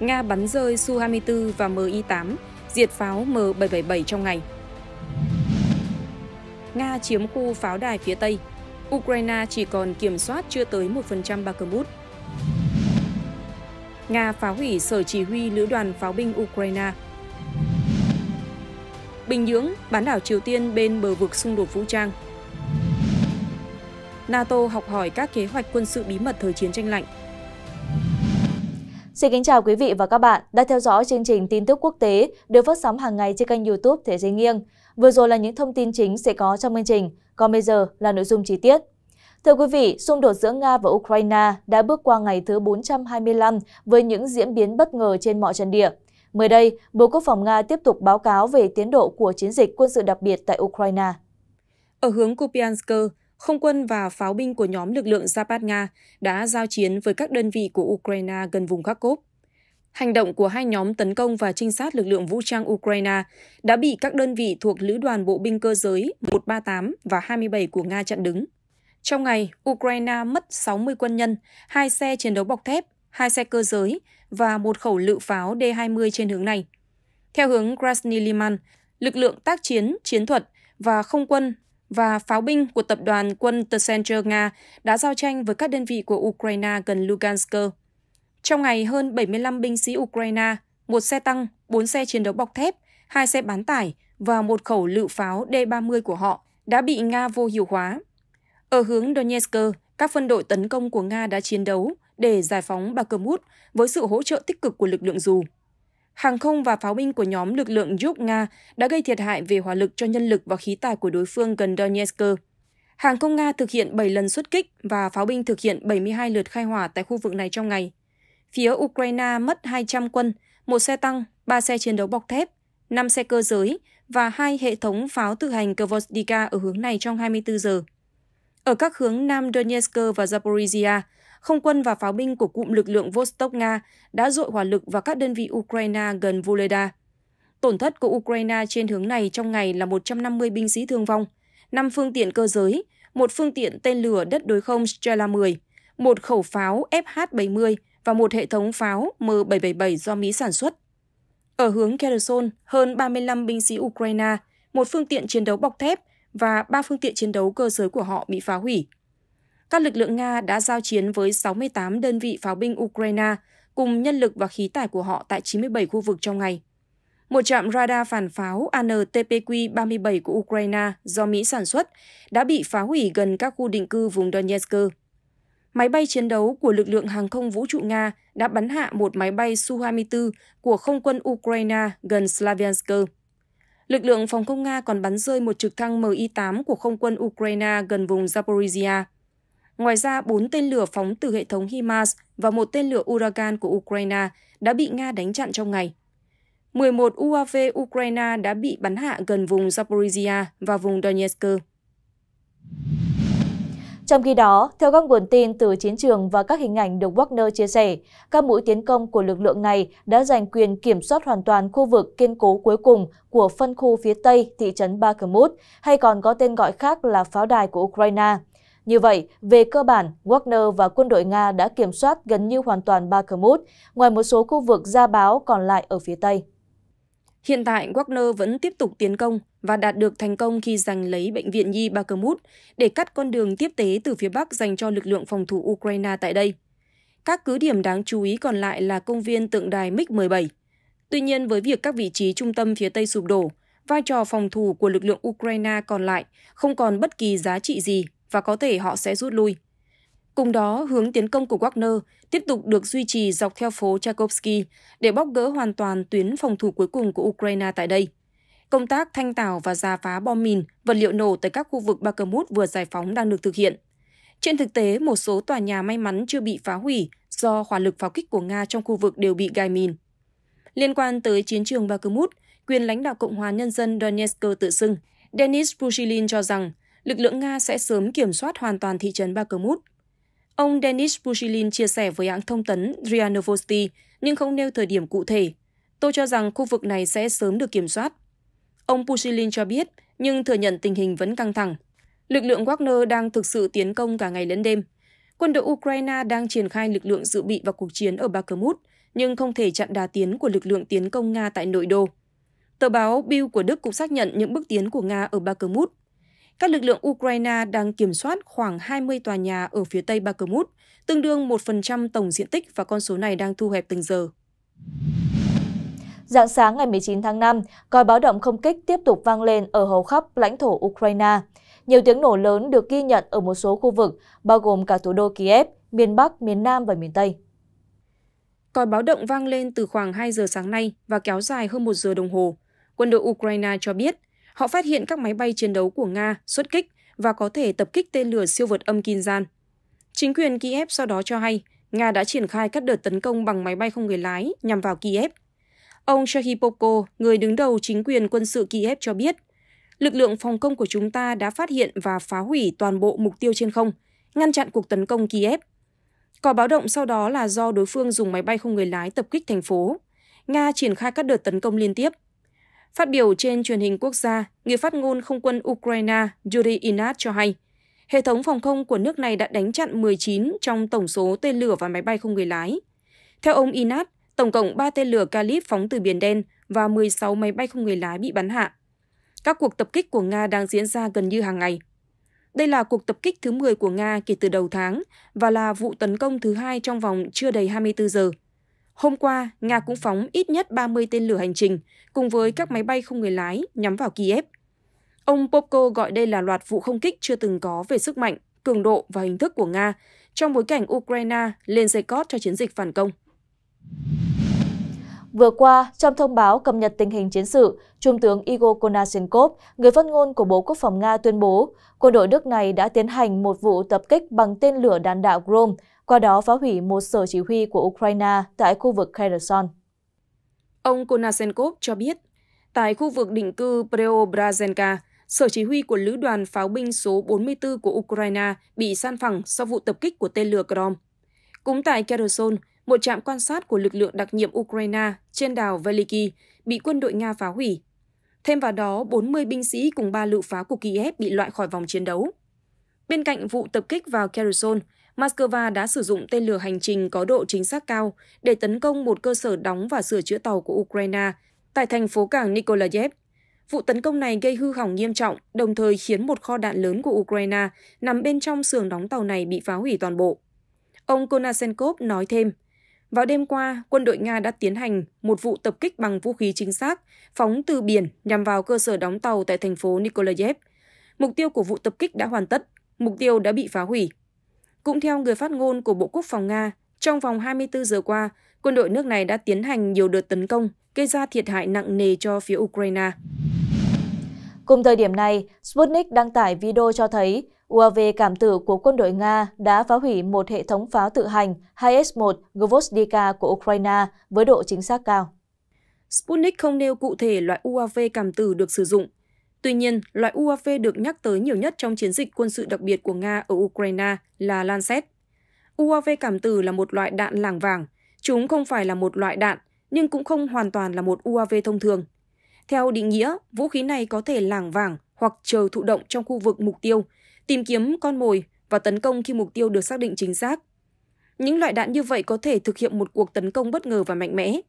Nga bắn rơi Su-24 và Mi-8, diệt pháo M777 trong ngày. Nga chiếm khu pháo đài phía Tây, Ukraine chỉ còn kiểm soát chưa tới 1% Bakhmut. Nga phá hủy sở chỉ huy lữ đoàn pháo binh Ukraine. Bình Nhưỡng bán đảo Triều Tiên bên bờ vực xung đột vũ trang. NATO học hỏi các kế hoạch quân sự bí mật thời chiến tranh lạnh Xin kính chào quý vị và các bạn đã theo dõi chương trình tin tức quốc tế được phát sóng hàng ngày trên kênh youtube Thế giới nghiêng. Vừa rồi là những thông tin chính sẽ có trong chương trình, còn bây giờ là nội dung chi tiết. Thưa quý vị, xung đột giữa Nga và Ukraine đã bước qua ngày thứ 425 với những diễn biến bất ngờ trên mọi trận địa. Mới đây, Bộ Quốc phòng Nga tiếp tục báo cáo về tiến độ của chiến dịch quân sự đặc biệt tại Ukraine. Ở hướng Kupiansk, không quân và pháo binh của nhóm lực lượng Zapad Nga đã giao chiến với các đơn vị của Ukraine gần vùng Kharkov. Hành động của hai nhóm tấn công và trinh sát lực lượng vũ trang Ukraine đã bị các đơn vị thuộc Lữ đoàn Bộ binh cơ giới 138 và 27 của Nga chặn đứng. Trong ngày, Ukraine mất 60 quân nhân, hai xe chiến đấu bọc thép, hai xe cơ giới và một khẩu lựu pháo D-20 trên hướng này. Theo hướng Krasny Liman, lực lượng tác chiến, chiến thuật và không quân và pháo binh của tập đoàn quân Tsencher Nga đã giao tranh với các đơn vị của Ukraine gần Lugansk. Trong ngày, hơn 75 binh sĩ Ukraine, một xe tăng, bốn xe chiến đấu bọc thép, hai xe bán tải và một khẩu lựu pháo D-30 của họ đã bị Nga vô hiệu hóa. Ở hướng Donetsk, các phân đội tấn công của Nga đã chiến đấu để giải phóng Bakhmut với sự hỗ trợ tích cực của lực lượng dù hàng không và pháo binh của nhóm lực lượng giúp Nga đã gây thiệt hại về hỏa lực cho nhân lực và khí tài của đối phương gần Donetsk. Hàng không Nga thực hiện 7 lần xuất kích và pháo binh thực hiện 72 lượt khai hỏa tại khu vực này trong ngày. Phía Ukraine mất 200 quân, một xe tăng, 3 xe chiến đấu bọc thép, 5 xe cơ giới và hai hệ thống pháo tự hành Kvozdika ở hướng này trong 24 giờ. Ở các hướng Nam Donetsk và Zaporizhia, không quân và pháo binh của cụm lực lượng Vostok Nga đã dội hỏa lực vào các đơn vị Ukraine gần Voleda. Tổn thất của Ukraine trên hướng này trong ngày là 150 binh sĩ thương vong, 5 phương tiện cơ giới, một phương tiện tên lửa đất đối không Strela 10, một khẩu pháo FH-70 và một hệ thống pháo M777 do Mỹ sản xuất. Ở hướng Kherson, hơn 35 binh sĩ Ukraine, một phương tiện chiến đấu bọc thép và ba phương tiện chiến đấu cơ giới của họ bị phá hủy các lực lượng Nga đã giao chiến với 68 đơn vị pháo binh Ukraine cùng nhân lực và khí tải của họ tại 97 khu vực trong ngày. Một trạm radar phản pháo ANTPQ-37 của Ukraine do Mỹ sản xuất đã bị phá hủy gần các khu định cư vùng Donetsk. Máy bay chiến đấu của lực lượng hàng không vũ trụ Nga đã bắn hạ một máy bay Su-24 của không quân Ukraine gần Slavyansk. Lực lượng phòng không Nga còn bắn rơi một trực thăng Mi-8 của không quân Ukraine gần vùng Zaporizhia. Ngoài ra, bốn tên lửa phóng từ hệ thống HIMARS và một tên lửa Uragan của Ukraine đã bị Nga đánh chặn trong ngày. 11 UAV Ukraine đã bị bắn hạ gần vùng Zaporizhia và vùng Donetsk. Trong khi đó, theo các nguồn tin từ chiến trường và các hình ảnh được Wagner chia sẻ, các mũi tiến công của lực lượng này đã giành quyền kiểm soát hoàn toàn khu vực kiên cố cuối cùng của phân khu phía Tây thị trấn Bakhmut, hay còn có tên gọi khác là pháo đài của Ukraine. Như vậy, về cơ bản, Wagner và quân đội Nga đã kiểm soát gần như hoàn toàn Bakhmut, ngoài một số khu vực gia báo còn lại ở phía Tây. Hiện tại, Wagner vẫn tiếp tục tiến công và đạt được thành công khi giành lấy Bệnh viện Nhi Bakhmut để cắt con đường tiếp tế từ phía Bắc dành cho lực lượng phòng thủ Ukraine tại đây. Các cứ điểm đáng chú ý còn lại là công viên tượng đài MiG-17. Tuy nhiên, với việc các vị trí trung tâm phía Tây sụp đổ, vai trò phòng thủ của lực lượng Ukraine còn lại không còn bất kỳ giá trị gì và có thể họ sẽ rút lui. Cùng đó, hướng tiến công của Wagner tiếp tục được duy trì dọc theo phố Tchaikovsky để bóc gỡ hoàn toàn tuyến phòng thủ cuối cùng của Ukraine tại đây. Công tác thanh tảo và giả phá bom mìn, vật liệu nổ tại các khu vực Bakhmut vừa giải phóng đang được thực hiện. Trên thực tế, một số tòa nhà may mắn chưa bị phá hủy do hỏa lực pháo kích của Nga trong khu vực đều bị gài mìn. Liên quan tới chiến trường Bakhmut, quyền lãnh đạo Cộng hòa Nhân dân Donetsk tự xưng, Denis Pushilin cho rằng lực lượng Nga sẽ sớm kiểm soát hoàn toàn thị trấn Bakhmut. Ông Denis Pushilin chia sẻ với hãng thông tấn RIA Novosti, nhưng không nêu thời điểm cụ thể. Tôi cho rằng khu vực này sẽ sớm được kiểm soát. Ông Pushilin cho biết, nhưng thừa nhận tình hình vẫn căng thẳng. Lực lượng Wagner đang thực sự tiến công cả ngày lẫn đêm. Quân đội Ukraine đang triển khai lực lượng dự bị vào cuộc chiến ở Bakhmut, nhưng không thể chặn đà tiến của lực lượng tiến công Nga tại nội đô. Tờ báo Bill của Đức cũng xác nhận những bước tiến của Nga ở Bakhmut các lực lượng Ukraine đang kiểm soát khoảng 20 tòa nhà ở phía tây Bakhmut, tương đương 1% tổng diện tích và con số này đang thu hẹp từng giờ. Dạng sáng ngày 19 tháng 5, còi báo động không kích tiếp tục vang lên ở hầu khắp lãnh thổ Ukraine. Nhiều tiếng nổ lớn được ghi nhận ở một số khu vực, bao gồm cả thủ đô Kiev, miền Bắc, miền Nam và miền Tây. Còi báo động vang lên từ khoảng 2 giờ sáng nay và kéo dài hơn 1 giờ đồng hồ. Quân đội Ukraine cho biết Họ phát hiện các máy bay chiến đấu của Nga xuất kích và có thể tập kích tên lửa siêu vượt âm Kinzhan. Chính quyền Kiev sau đó cho hay Nga đã triển khai các đợt tấn công bằng máy bay không người lái nhằm vào Kiev. Ông Sergei Popko, người đứng đầu chính quyền quân sự Kiev cho biết, lực lượng phòng công của chúng ta đã phát hiện và phá hủy toàn bộ mục tiêu trên không, ngăn chặn cuộc tấn công Kiev. Có báo động sau đó là do đối phương dùng máy bay không người lái tập kích thành phố. Nga triển khai các đợt tấn công liên tiếp. Phát biểu trên truyền hình quốc gia, người phát ngôn không quân Ukraine Yuri Inat cho hay, hệ thống phòng không của nước này đã đánh chặn 19 trong tổng số tên lửa và máy bay không người lái. Theo ông Inat, tổng cộng 3 tên lửa Kalib phóng từ Biển Đen và 16 máy bay không người lái bị bắn hạ. Các cuộc tập kích của Nga đang diễn ra gần như hàng ngày. Đây là cuộc tập kích thứ 10 của Nga kể từ đầu tháng và là vụ tấn công thứ hai trong vòng chưa đầy 24 giờ. Hôm qua, Nga cũng phóng ít nhất 30 tên lửa hành trình cùng với các máy bay không người lái nhắm vào Kiev. Ông Popko gọi đây là loạt vụ không kích chưa từng có về sức mạnh, cường độ và hình thức của Nga trong bối cảnh Ukraine lên dây cót cho chiến dịch phản công. Vừa qua, trong thông báo cập nhật tình hình chiến sự, Trung tướng Igor Konashenkov, người phát ngôn của Bộ Quốc phòng Nga tuyên bố, quân đội nước này đã tiến hành một vụ tập kích bằng tên lửa đạn đạo Grom qua đó phá hủy một sở chỉ huy của Ukraine tại khu vực Kherson. Ông Konasenkov cho biết, tại khu vực định cư Preobrazenka, sở chỉ huy của lữ đoàn pháo binh số 44 của Ukraine bị san phẳng sau vụ tập kích của tên lửa Grom. Cũng tại Kherson, một trạm quan sát của lực lượng đặc nhiệm Ukraine trên đảo Veliki bị quân đội Nga phá hủy. Thêm vào đó, 40 binh sĩ cùng 3 lựu pháo của Kiev bị loại khỏi vòng chiến đấu. Bên cạnh vụ tập kích vào Kherson, Moscow đã sử dụng tên lửa hành trình có độ chính xác cao để tấn công một cơ sở đóng và sửa chữa tàu của Ukraine tại thành phố cảng Nikolaev. Vụ tấn công này gây hư hỏng nghiêm trọng, đồng thời khiến một kho đạn lớn của Ukraine nằm bên trong xưởng đóng tàu này bị phá hủy toàn bộ. Ông Konasenkov nói thêm, vào đêm qua, quân đội Nga đã tiến hành một vụ tập kích bằng vũ khí chính xác, phóng từ biển nhằm vào cơ sở đóng tàu tại thành phố Nikolaev. Mục tiêu của vụ tập kích đã hoàn tất, mục tiêu đã bị phá hủy. Cũng theo người phát ngôn của Bộ Quốc phòng Nga, trong vòng 24 giờ qua, quân đội nước này đã tiến hành nhiều đợt tấn công, gây ra thiệt hại nặng nề cho phía Ukraine. Cùng thời điểm này, Sputnik đăng tải video cho thấy UAV cảm tử của quân đội Nga đã phá hủy một hệ thống pháo tự hành 2S-1 Gvozdika của Ukraine với độ chính xác cao. Sputnik không nêu cụ thể loại UAV cảm tử được sử dụng, Tuy nhiên, loại UAV được nhắc tới nhiều nhất trong chiến dịch quân sự đặc biệt của Nga ở Ukraine là Lancet. UAV cảm tử là một loại đạn làng vàng. Chúng không phải là một loại đạn, nhưng cũng không hoàn toàn là một UAV thông thường. Theo định nghĩa, vũ khí này có thể làng vàng hoặc chờ thụ động trong khu vực mục tiêu, tìm kiếm con mồi và tấn công khi mục tiêu được xác định chính xác. Những loại đạn như vậy có thể thực hiện một cuộc tấn công bất ngờ và mạnh mẽ.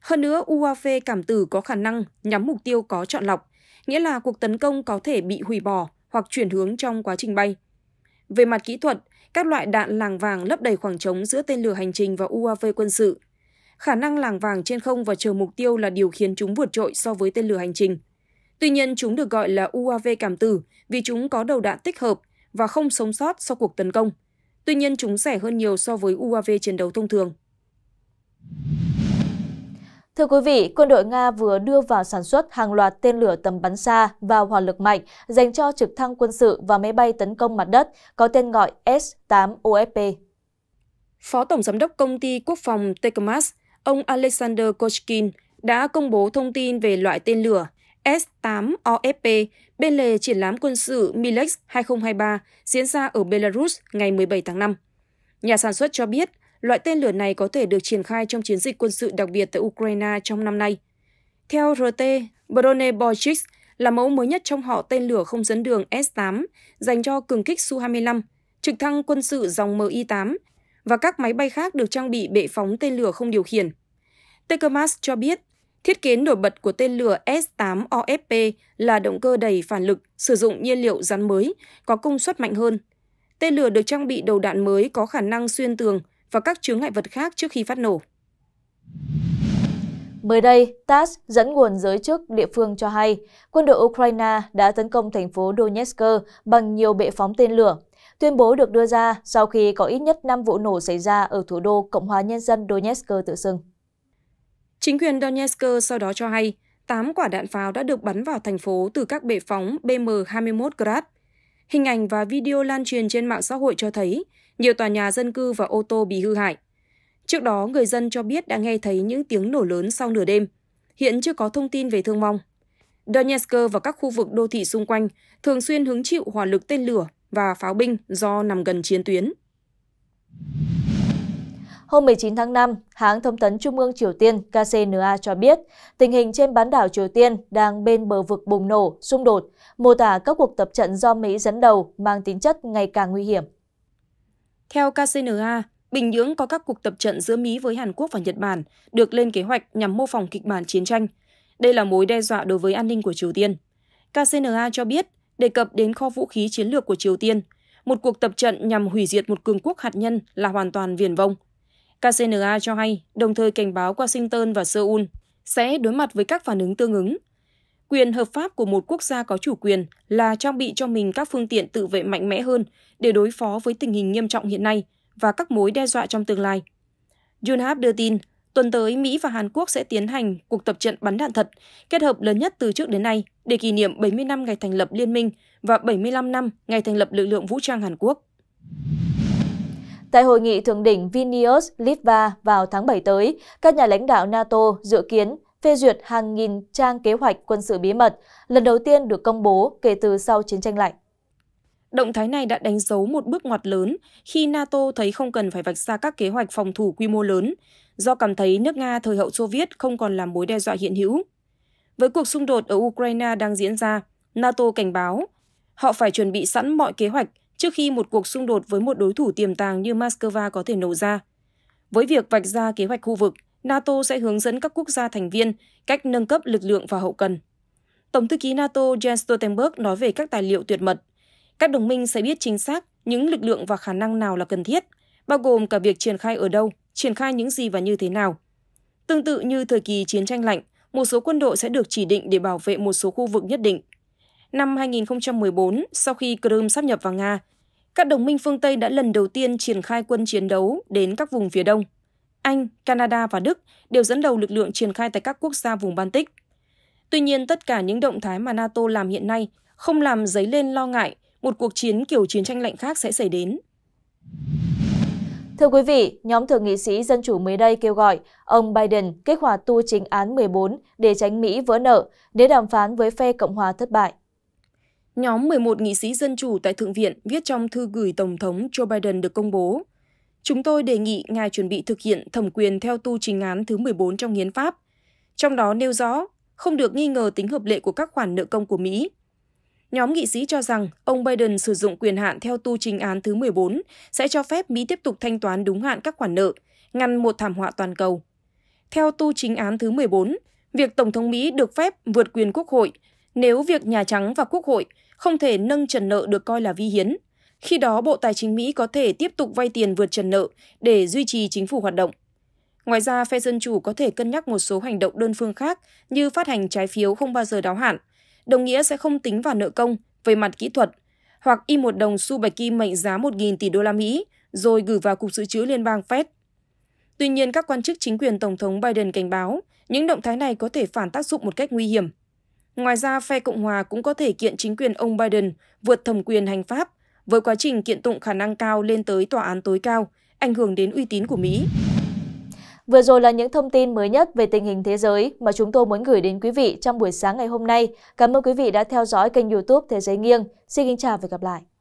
Hơn nữa, UAV cảm tử có khả năng nhắm mục tiêu có chọn lọc, nghĩa là cuộc tấn công có thể bị hủy bỏ hoặc chuyển hướng trong quá trình bay. Về mặt kỹ thuật, các loại đạn làng vàng lấp đầy khoảng trống giữa tên lửa hành trình và UAV quân sự. Khả năng làng vàng trên không và chờ mục tiêu là điều khiến chúng vượt trội so với tên lửa hành trình. Tuy nhiên, chúng được gọi là UAV cảm tử vì chúng có đầu đạn tích hợp và không sống sót sau cuộc tấn công. Tuy nhiên, chúng rẻ hơn nhiều so với UAV chiến đấu thông thường. Thưa quý vị, quân đội Nga vừa đưa vào sản xuất hàng loạt tên lửa tầm bắn xa và hỏa lực mạnh dành cho trực thăng quân sự và máy bay tấn công mặt đất có tên gọi S-8OFP. Phó Tổng Giám đốc Công ty Quốc phòng Tekmas, ông Alexander Kochkin, đã công bố thông tin về loại tên lửa S-8OFP bên lề triển lãm quân sự Milex 2023 diễn ra ở Belarus ngày 17 tháng 5. Nhà sản xuất cho biết Loại tên lửa này có thể được triển khai trong chiến dịch quân sự đặc biệt tại Ukraine trong năm nay. Theo RT, Brone Borchix là mẫu mới nhất trong họ tên lửa không dẫn đường S-8 dành cho cường kích Su-25, trực thăng quân sự dòng Mi-8 và các máy bay khác được trang bị bệ phóng tên lửa không điều khiển. Tekermas cho biết, thiết kế nổi bật của tên lửa S-8OFP là động cơ đầy phản lực, sử dụng nhiên liệu rắn mới, có công suất mạnh hơn. Tên lửa được trang bị đầu đạn mới có khả năng xuyên tường, và các chướng ngại vật khác trước khi phát nổ. Mới đây, TASS dẫn nguồn giới chức địa phương cho hay quân đội Ukraine đã tấn công thành phố Donetsk bằng nhiều bệ phóng tên lửa. Tuyên bố được đưa ra sau khi có ít nhất 5 vụ nổ xảy ra ở thủ đô Cộng hòa Nhân dân Donetsk tự xưng. Chính quyền Donetsk sau đó cho hay 8 quả đạn pháo đã được bắn vào thành phố từ các bệ phóng BM-21 Grad. Hình ảnh và video lan truyền trên mạng xã hội cho thấy nhiều tòa nhà dân cư và ô tô bị hư hại. Trước đó, người dân cho biết đã nghe thấy những tiếng nổ lớn sau nửa đêm. Hiện chưa có thông tin về thương vong. Donetsk và các khu vực đô thị xung quanh thường xuyên hứng chịu hỏa lực tên lửa và pháo binh do nằm gần chiến tuyến. Hôm 19 tháng 5, hãng thông tấn Trung ương Triều Tiên KCNA cho biết tình hình trên bán đảo Triều Tiên đang bên bờ vực bùng nổ, xung đột, mô tả các cuộc tập trận do Mỹ dẫn đầu mang tính chất ngày càng nguy hiểm. Theo KCNA, Bình Nhưỡng có các cuộc tập trận giữa Mỹ với Hàn Quốc và Nhật Bản được lên kế hoạch nhằm mô phỏng kịch bản chiến tranh. Đây là mối đe dọa đối với an ninh của Triều Tiên. KCNA cho biết, đề cập đến kho vũ khí chiến lược của Triều Tiên, một cuộc tập trận nhằm hủy diệt một cường quốc hạt nhân là hoàn toàn viển vông. KCNA cho hay, đồng thời cảnh báo Washington và Seoul sẽ đối mặt với các phản ứng tương ứng quyền hợp pháp của một quốc gia có chủ quyền là trang bị cho mình các phương tiện tự vệ mạnh mẽ hơn để đối phó với tình hình nghiêm trọng hiện nay và các mối đe dọa trong tương lai. Yonhap đưa tin, tuần tới Mỹ và Hàn Quốc sẽ tiến hành cuộc tập trận bắn đạn thật kết hợp lớn nhất từ trước đến nay để kỷ niệm 70 năm ngày thành lập Liên minh và 75 năm ngày thành lập lực lượng vũ trang Hàn Quốc. Tại hội nghị thượng đỉnh Vilnius, Litva vào tháng 7 tới, các nhà lãnh đạo NATO dự kiến phê duyệt hàng nghìn trang kế hoạch quân sự bí mật lần đầu tiên được công bố kể từ sau chiến tranh lạnh. Động thái này đã đánh dấu một bước ngoặt lớn khi NATO thấy không cần phải vạch ra các kế hoạch phòng thủ quy mô lớn do cảm thấy nước Nga thời hậu Xô Viết không còn là mối đe dọa hiện hữu. Với cuộc xung đột ở Ukraine đang diễn ra, NATO cảnh báo họ phải chuẩn bị sẵn mọi kế hoạch trước khi một cuộc xung đột với một đối thủ tiềm tàng như Moscow có thể nổ ra. Với việc vạch ra kế hoạch khu vực, NATO sẽ hướng dẫn các quốc gia thành viên cách nâng cấp lực lượng và hậu cần. Tổng thư ký NATO Jens Stoltenberg nói về các tài liệu tuyệt mật. Các đồng minh sẽ biết chính xác những lực lượng và khả năng nào là cần thiết, bao gồm cả việc triển khai ở đâu, triển khai những gì và như thế nào. Tương tự như thời kỳ chiến tranh lạnh, một số quân đội sẽ được chỉ định để bảo vệ một số khu vực nhất định. Năm 2014, sau khi Crimea sáp nhập vào Nga, các đồng minh phương Tây đã lần đầu tiên triển khai quân chiến đấu đến các vùng phía đông. Anh, Canada và Đức đều dẫn đầu lực lượng triển khai tại các quốc gia vùng Baltic. Tuy nhiên, tất cả những động thái mà NATO làm hiện nay không làm dấy lên lo ngại một cuộc chiến kiểu chiến tranh lạnh khác sẽ xảy đến. Thưa quý vị, nhóm thượng nghị sĩ Dân Chủ mới đây kêu gọi ông Biden kích hoạt tu chính án 14 để tránh Mỹ vỡ nợ, nếu đàm phán với phe Cộng hòa thất bại. Nhóm 11 nghị sĩ Dân Chủ tại Thượng viện viết trong thư gửi Tổng thống Joe Biden được công bố – Chúng tôi đề nghị ngài chuẩn bị thực hiện thẩm quyền theo tu trình án thứ 14 trong hiến pháp, trong đó nêu rõ không được nghi ngờ tính hợp lệ của các khoản nợ công của Mỹ. Nhóm nghị sĩ cho rằng ông Biden sử dụng quyền hạn theo tu trình án thứ 14 sẽ cho phép Mỹ tiếp tục thanh toán đúng hạn các khoản nợ, ngăn một thảm họa toàn cầu. Theo tu chính án thứ 14, việc Tổng thống Mỹ được phép vượt quyền Quốc hội nếu việc Nhà Trắng và Quốc hội không thể nâng trần nợ được coi là vi hiến – khi đó, Bộ Tài chính Mỹ có thể tiếp tục vay tiền vượt trần nợ để duy trì chính phủ hoạt động. Ngoài ra, phe Dân Chủ có thể cân nhắc một số hành động đơn phương khác như phát hành trái phiếu không bao giờ đáo hạn, đồng nghĩa sẽ không tính vào nợ công về mặt kỹ thuật, hoặc in một đồng xu bạch kim mệnh giá 1.000 tỷ đô la Mỹ rồi gửi vào Cục Dự trữ Liên bang Fed. Tuy nhiên, các quan chức chính quyền Tổng thống Biden cảnh báo những động thái này có thể phản tác dụng một cách nguy hiểm. Ngoài ra, phe Cộng hòa cũng có thể kiện chính quyền ông Biden vượt thẩm quyền hành pháp với quá trình kiện tụng khả năng cao lên tới tòa án tối cao, ảnh hưởng đến uy tín của Mỹ. Vừa rồi là những thông tin mới nhất về tình hình thế giới mà chúng tôi muốn gửi đến quý vị trong buổi sáng ngày hôm nay. Cảm ơn quý vị đã theo dõi kênh youtube Thế giới nghiêng. Xin kính chào và gặp lại.